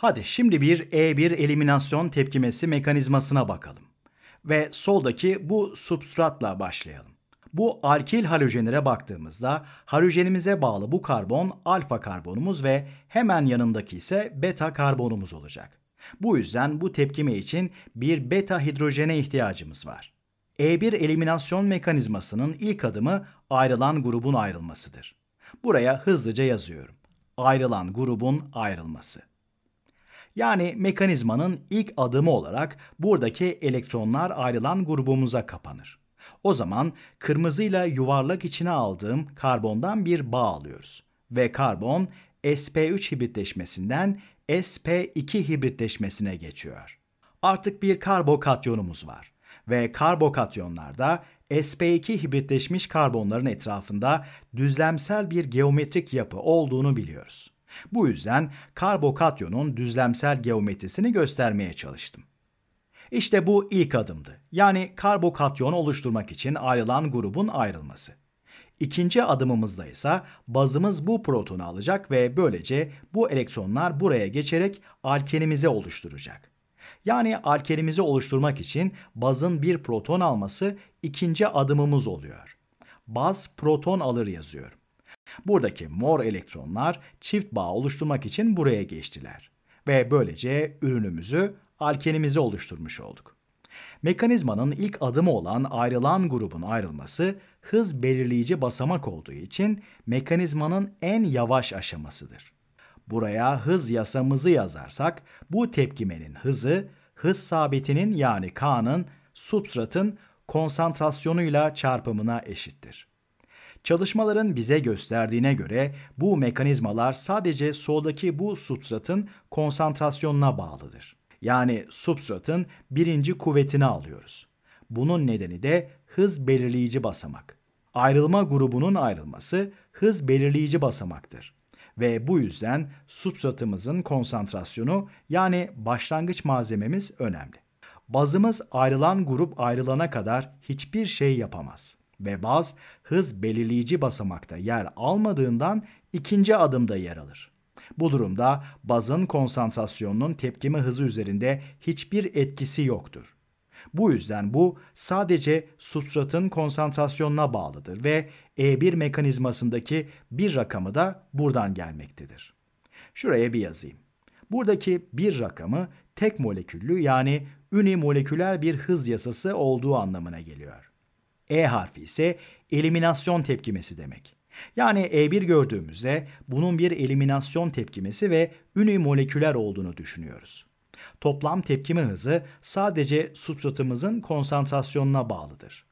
Hadi şimdi bir E1 eliminasyon tepkimesi mekanizmasına bakalım. Ve soldaki bu substratla başlayalım. Bu alkil halojenlere baktığımızda halojenimize bağlı bu karbon alfa karbonumuz ve hemen yanındaki ise beta karbonumuz olacak. Bu yüzden bu tepkime için bir beta hidrojene ihtiyacımız var. E1 eliminasyon mekanizmasının ilk adımı ayrılan grubun ayrılmasıdır. Buraya hızlıca yazıyorum. Ayrılan grubun ayrılması. Yani mekanizmanın ilk adımı olarak buradaki elektronlar ayrılan grubumuza kapanır. O zaman kırmızıyla yuvarlak içine aldığım karbondan bir bağ alıyoruz. Ve karbon sp3 hibritleşmesinden sp2 hibritleşmesine geçiyor. Artık bir karbokatyonumuz var ve karbokatyonlarda sp2 hibritleşmiş karbonların etrafında düzlemsel bir geometrik yapı olduğunu biliyoruz. Bu yüzden karbokatyonun düzlemsel geometrisini göstermeye çalıştım. İşte bu ilk adımdı. Yani karbokatyon oluşturmak için ayrılan grubun ayrılması. İkinci adımımızda ise bazımız bu protonu alacak ve böylece bu elektronlar buraya geçerek alkenimizi oluşturacak. Yani alkenimizi oluşturmak için bazın bir proton alması ikinci adımımız oluyor. Baz proton alır yazıyorum. Buradaki mor elektronlar çift bağ oluşturmak için buraya geçtiler ve böylece ürünümüzü alkenimizi oluşturmuş olduk. Mekanizmanın ilk adımı olan ayrılan grubun ayrılması hız belirleyici basamak olduğu için mekanizmanın en yavaş aşamasıdır. Buraya hız yasamızı yazarsak bu tepkimenin hızı hız sabitinin yani K'nın substratın konsantrasyonuyla çarpımına eşittir. Çalışmaların bize gösterdiğine göre bu mekanizmalar sadece soldaki bu substratın konsantrasyonuna bağlıdır. Yani substratın birinci kuvvetini alıyoruz. Bunun nedeni de hız belirleyici basamak. Ayrılma grubunun ayrılması hız belirleyici basamaktır ve bu yüzden substratımızın konsantrasyonu yani başlangıç malzememiz önemli. Bazımız ayrılan grup ayrılana kadar hiçbir şey yapamaz ve baz hız belirleyici basamakta yer almadığından ikinci adımda yer alır. Bu durumda bazın konsantrasyonunun tepkimi hızı üzerinde hiçbir etkisi yoktur. Bu yüzden bu sadece substratın konsantrasyonuna bağlıdır ve E1 mekanizmasındaki bir rakamı da buradan gelmektedir. Şuraya bir yazayım. Buradaki bir rakamı tek moleküllü yani unimoleküler bir hız yasası olduğu anlamına geliyor. E harfi ise eliminasyon tepkimesi demek. Yani E1 gördüğümüzde bunun bir eliminasyon tepkimesi ve ünimoleküler olduğunu düşünüyoruz. Toplam tepkime hızı sadece substratımızın konsantrasyonuna bağlıdır.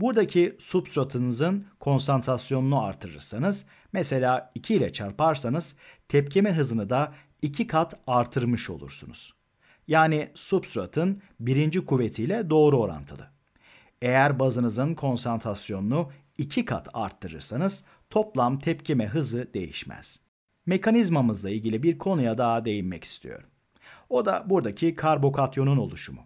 Buradaki substratınızın konsantrasyonunu artırırsanız, mesela 2 ile çarparsanız tepkime hızını da 2 kat artırmış olursunuz. Yani substratın birinci kuvvetiyle doğru orantılı. Eğer bazınızın konsantrasyonunu iki kat arttırırsanız toplam tepkime hızı değişmez. Mekanizmamızla ilgili bir konuya daha değinmek istiyorum. O da buradaki karbokatyonun oluşumu.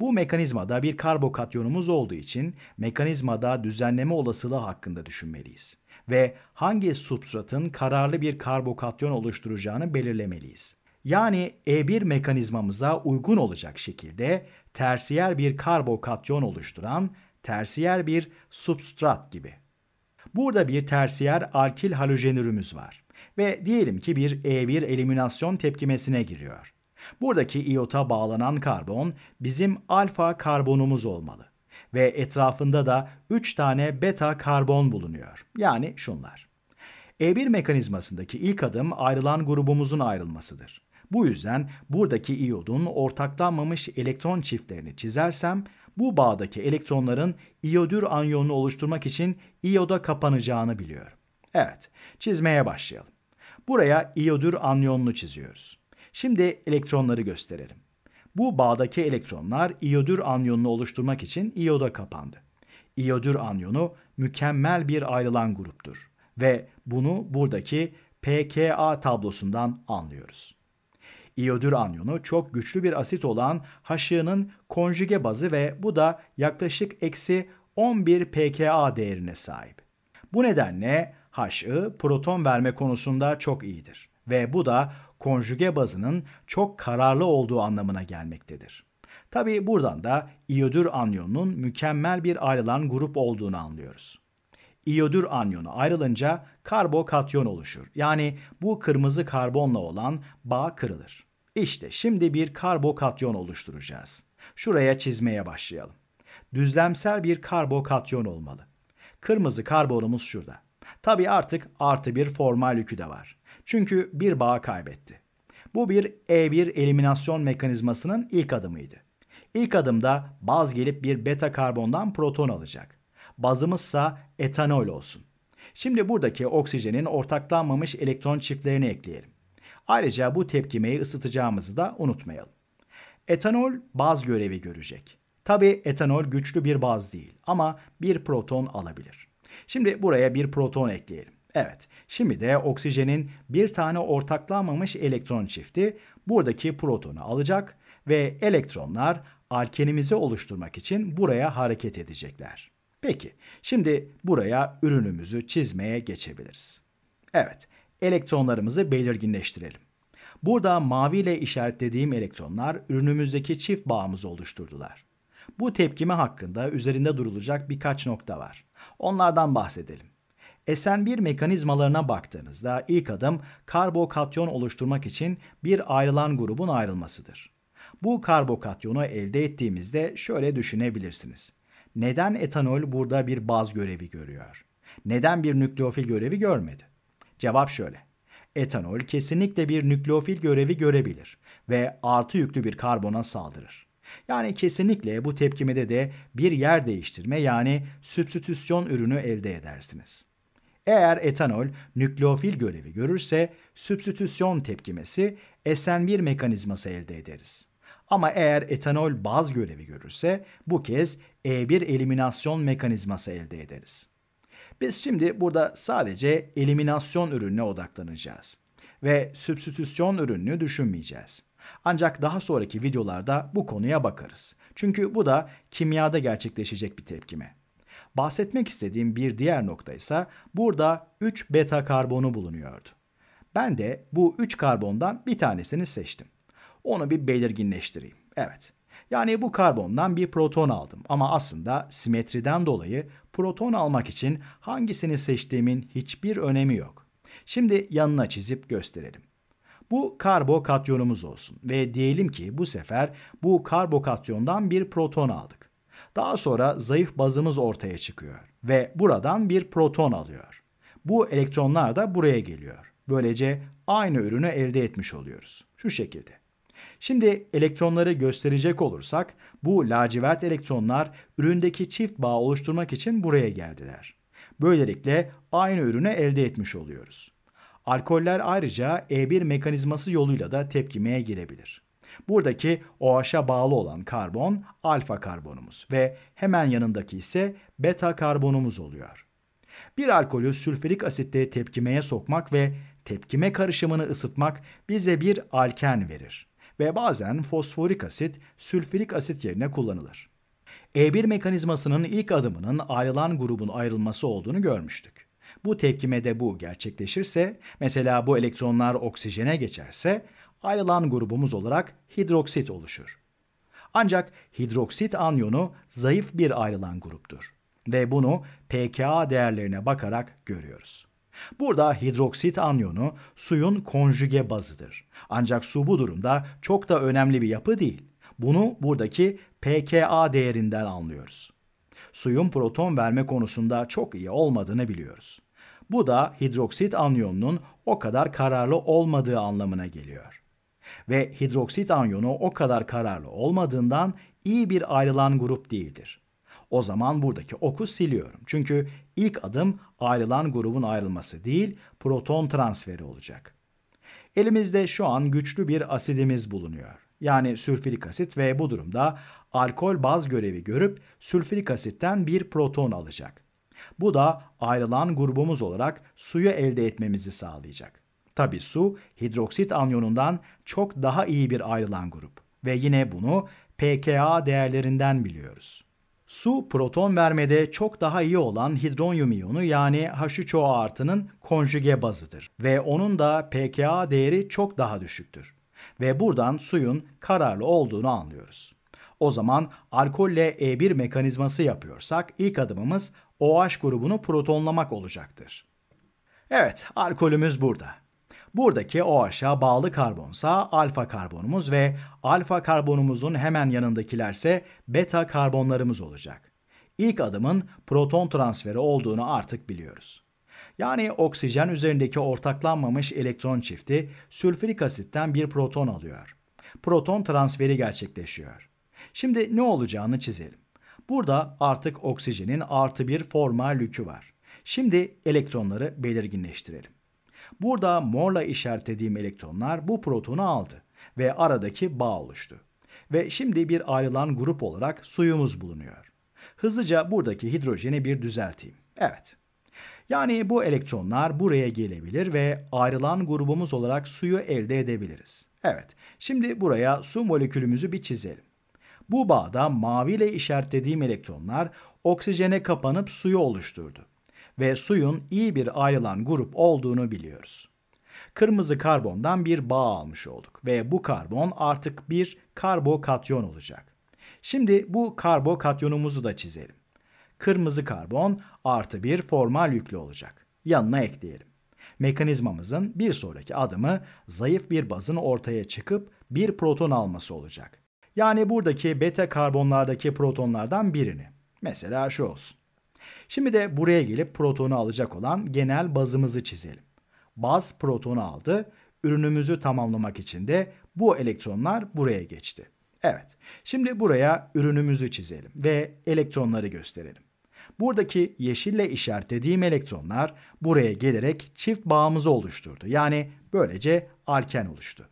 Bu mekanizmada bir karbokatyonumuz olduğu için mekanizmada düzenleme olasılığı hakkında düşünmeliyiz ve hangi substratın kararlı bir karbokatyon oluşturacağını belirlemeliyiz yani E1 mekanizmamıza uygun olacak şekilde tersiyer bir karbokatyon oluşturan tersiyer bir substrat gibi. Burada bir tersiyer alkil halojenürümüz var ve diyelim ki bir E1 eliminasyon tepkimesine giriyor. Buradaki iota bağlanan karbon bizim alfa karbonumuz olmalı ve etrafında da 3 tane beta karbon bulunuyor. Yani şunlar. E1 mekanizmasındaki ilk adım ayrılan grubumuzun ayrılmasıdır. Bu yüzden buradaki iyodun ortaklanmamış elektron çiftlerini çizersem bu bağdaki elektronların iyodür anyonunu oluşturmak için iyoda kapanacağını biliyorum. Evet, çizmeye başlayalım. Buraya iyodür anyonunu çiziyoruz. Şimdi elektronları gösterelim. Bu bağdaki elektronlar iyodür anyonunu oluşturmak için iyoda kapandı. İyodür anyonu mükemmel bir ayrılan gruptur ve bunu buradaki PKA tablosundan anlıyoruz. İyodür anyonu çok güçlü bir asit olan HA'nın konjüge bazı ve bu da yaklaşık eksi 11 pKa değerine sahip. Bu nedenle haşığı proton verme konusunda çok iyidir ve bu da konjüge bazının çok kararlı olduğu anlamına gelmektedir. Tabi buradan da iyodür anyonunun mükemmel bir ayrılan grup olduğunu anlıyoruz. İyodür anyonu ayrılınca karbokatyon oluşur. Yani bu kırmızı karbonla olan bağ kırılır. İşte şimdi bir karbokatyon oluşturacağız. Şuraya çizmeye başlayalım. Düzlemsel bir karbokatyon olmalı. Kırmızı karbonumuz şurada. Tabi artık artı bir formal yükü de var. Çünkü bir bağ kaybetti. Bu bir E1 eliminasyon mekanizmasının ilk adımıydı. İlk adımda baz gelip bir beta karbondan proton alacak. Bazımızsa etanol olsun. Şimdi buradaki oksijenin ortaklanmamış elektron çiftlerini ekleyelim. Ayrıca bu tepkimeyi ısıtacağımızı da unutmayalım. Etanol baz görevi görecek. Tabi etanol güçlü bir baz değil ama bir proton alabilir. Şimdi buraya bir proton ekleyelim. Evet, şimdi de oksijenin bir tane ortaklanmamış elektron çifti buradaki protonu alacak ve elektronlar alkenimizi oluşturmak için buraya hareket edecekler. Peki, şimdi buraya ürünümüzü çizmeye geçebiliriz. Evet, elektronlarımızı belirginleştirelim. Burada mavi ile işaretlediğim elektronlar ürünümüzdeki çift bağımızı oluşturdular. Bu tepkime hakkında üzerinde durulacak birkaç nokta var. Onlardan bahsedelim. SN1 mekanizmalarına baktığınızda ilk adım karbokatyon oluşturmak için bir ayrılan grubun ayrılmasıdır. Bu karbokatyonu elde ettiğimizde şöyle düşünebilirsiniz. Neden etanol burada bir baz görevi görüyor? Neden bir nükleofil görevi görmedi? Cevap şöyle. Etanol kesinlikle bir nükleofil görevi görebilir ve artı yüklü bir karbona saldırır. Yani kesinlikle bu tepkimede de bir yer değiştirme yani sübstitüsyon ürünü elde edersiniz. Eğer etanol nükleofil görevi görürse sübstitüsyon tepkimesi SN1 mekanizması elde ederiz. Ama eğer etanol baz görevi görürse bu kez E1 eliminasyon mekanizması elde ederiz. Biz şimdi burada sadece eliminasyon ürününe odaklanacağız ve sübstitüsyon ürününü düşünmeyeceğiz. Ancak daha sonraki videolarda bu konuya bakarız. Çünkü bu da kimyada gerçekleşecek bir tepkime. Bahsetmek istediğim bir diğer nokta ise burada 3 beta karbonu bulunuyordu. Ben de bu 3 karbondan bir tanesini seçtim. Onu bir belirginleştireyim. Evet. Yani bu karbondan bir proton aldım ama aslında simetriden dolayı proton almak için hangisini seçtiğimin hiçbir önemi yok. Şimdi yanına çizip gösterelim. Bu karbokatyonumuz olsun ve diyelim ki bu sefer bu karbokatyondan bir proton aldık. Daha sonra zayıf bazımız ortaya çıkıyor ve buradan bir proton alıyor. Bu elektronlar da buraya geliyor. Böylece aynı ürünü elde etmiş oluyoruz. Şu şekilde. Şimdi elektronları gösterecek olursak bu lacivert elektronlar üründeki çift bağ oluşturmak için buraya geldiler. Böylelikle aynı ürünü elde etmiş oluyoruz. Alkoller ayrıca E1 mekanizması yoluyla da tepkimeye girebilir. Buradaki OH'a bağlı olan karbon alfa karbonumuz ve hemen yanındaki ise beta karbonumuz oluyor. Bir alkolü sülfürik asitle tepkimeye sokmak ve tepkime karışımını ısıtmak bize bir alken verir ve bazen fosforik asit, sülfürik asit yerine kullanılır. E1 mekanizmasının ilk adımının ayrılan grubun ayrılması olduğunu görmüştük. Bu tepkimede bu gerçekleşirse, mesela bu elektronlar oksijene geçerse, ayrılan grubumuz olarak hidroksit oluşur. Ancak hidroksit anyonu zayıf bir ayrılan gruptur ve bunu pKa değerlerine bakarak görüyoruz. Burada hidroksit anyonu suyun konjüge bazıdır. Ancak su bu durumda çok da önemli bir yapı değil. Bunu buradaki pKa değerinden anlıyoruz. Suyun proton verme konusunda çok iyi olmadığını biliyoruz. Bu da hidroksit anyonunun o kadar kararlı olmadığı anlamına geliyor. Ve hidroksit anyonu o kadar kararlı olmadığından iyi bir ayrılan grup değildir. O zaman buradaki oku siliyorum. Çünkü ilk adım ayrılan grubun ayrılması değil, proton transferi olacak. Elimizde şu an güçlü bir asidimiz bulunuyor. Yani sülfürik asit ve bu durumda alkol baz görevi görüp sülfürik asitten bir proton alacak. Bu da ayrılan grubumuz olarak suyu elde etmemizi sağlayacak. Tabi su hidroksit anyonundan çok daha iyi bir ayrılan grup ve yine bunu pKa değerlerinden biliyoruz. Su proton vermede çok daha iyi olan hidronyum iyonu yani H3O artının konjüge bazıdır ve onun da pKa değeri çok daha düşüktür. Ve buradan suyun kararlı olduğunu anlıyoruz. O zaman alkolle E1 mekanizması yapıyorsak ilk adımımız OH grubunu protonlamak olacaktır. Evet, alkolümüz burada. Buradaki OH'a bağlı karbonsa alfa karbonumuz ve alfa karbonumuzun hemen yanındakilerse beta karbonlarımız olacak. İlk adımın proton transferi olduğunu artık biliyoruz. Yani oksijen üzerindeki ortaklanmamış elektron çifti sülfürik asitten bir proton alıyor. Proton transferi gerçekleşiyor. Şimdi ne olacağını çizelim. Burada artık oksijenin artı bir forma lükü var. Şimdi elektronları belirginleştirelim. Burada morla işaretlediğim elektronlar bu protonu aldı ve aradaki bağ oluştu. Ve şimdi bir ayrılan grup olarak suyumuz bulunuyor. Hızlıca buradaki hidrojeni bir düzelteyim. Evet. Yani bu elektronlar buraya gelebilir ve ayrılan grubumuz olarak suyu elde edebiliriz. Evet, şimdi buraya su molekülümüzü bir çizelim. Bu bağda maviyle işaretlediğim elektronlar oksijene kapanıp suyu oluşturdu ve suyun iyi bir ayrılan grup olduğunu biliyoruz. Kırmızı karbondan bir bağ almış olduk ve bu karbon artık bir karbokatyon olacak. Şimdi bu karbokatyonumuzu da çizelim. Kırmızı karbon artı bir formal yüklü olacak. Yanına ekleyelim. Mekanizmamızın bir sonraki adımı zayıf bir bazın ortaya çıkıp bir proton alması olacak. Yani buradaki beta karbonlardaki protonlardan birini. Mesela şu olsun. Şimdi de buraya gelip protonu alacak olan genel bazımızı çizelim. Baz protonu aldı. Ürünümüzü tamamlamak için de bu elektronlar buraya geçti. Evet. Şimdi buraya ürünümüzü çizelim ve elektronları gösterelim. Buradaki yeşille işaretlediğim elektronlar buraya gelerek çift bağımızı oluşturdu. Yani böylece alken oluştu.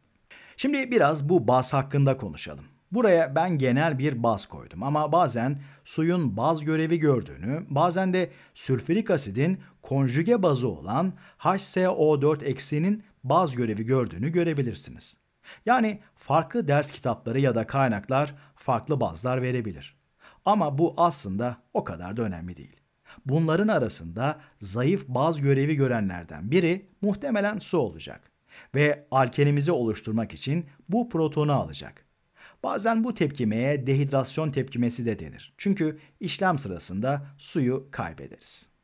Şimdi biraz bu baz hakkında konuşalım. Buraya ben genel bir baz koydum ama bazen suyun baz görevi gördüğünü, bazen de sülfürik asidin konjüge bazı olan HCO4 eksinin baz görevi gördüğünü görebilirsiniz. Yani farklı ders kitapları ya da kaynaklar farklı bazlar verebilir. Ama bu aslında o kadar da önemli değil. Bunların arasında zayıf baz görevi görenlerden biri muhtemelen su olacak ve alkenimizi oluşturmak için bu protonu alacak. Bazen bu tepkimeye dehidrasyon tepkimesi de denir. Çünkü işlem sırasında suyu kaybederiz.